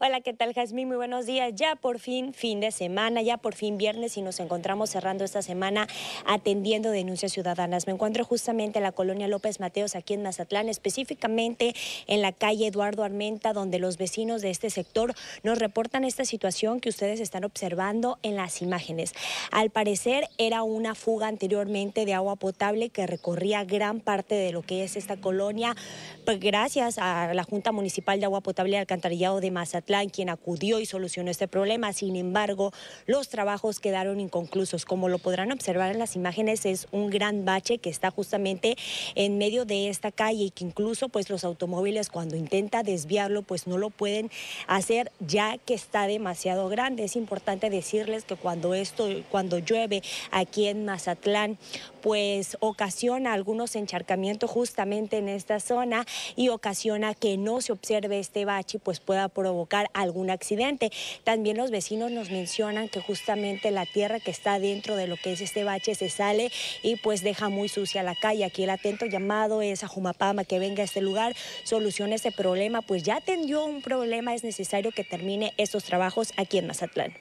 Hola, ¿qué tal, Jazmín? Muy buenos días. Ya por fin, fin de semana, ya por fin viernes y nos encontramos cerrando esta semana atendiendo denuncias ciudadanas. Me encuentro justamente en la colonia López Mateos, aquí en Mazatlán, específicamente en la calle Eduardo Armenta, donde los vecinos de este sector nos reportan esta situación que ustedes están observando en las imágenes. Al parecer era una fuga anteriormente de agua potable que recorría gran parte de lo que es esta colonia, pues, gracias a la Junta Municipal de Agua Potable y Alcantarillado de Mazatlán quien acudió y solucionó este problema. Sin embargo, los trabajos quedaron inconclusos. Como lo podrán observar en las imágenes, es un gran bache que está justamente en medio de esta calle y que incluso pues los automóviles cuando intenta desviarlo pues no lo pueden hacer ya que está demasiado grande. Es importante decirles que cuando esto cuando llueve aquí en Mazatlán pues ocasiona algunos encharcamientos justamente en esta zona y ocasiona que no se observe este bache pues pueda provocar algún accidente. También los vecinos nos mencionan que justamente la tierra que está dentro de lo que es este bache se sale y pues deja muy sucia la calle. Aquí el atento llamado es a Jumapama que venga a este lugar, solucione este problema, pues ya atendió un problema, es necesario que termine estos trabajos aquí en Mazatlán.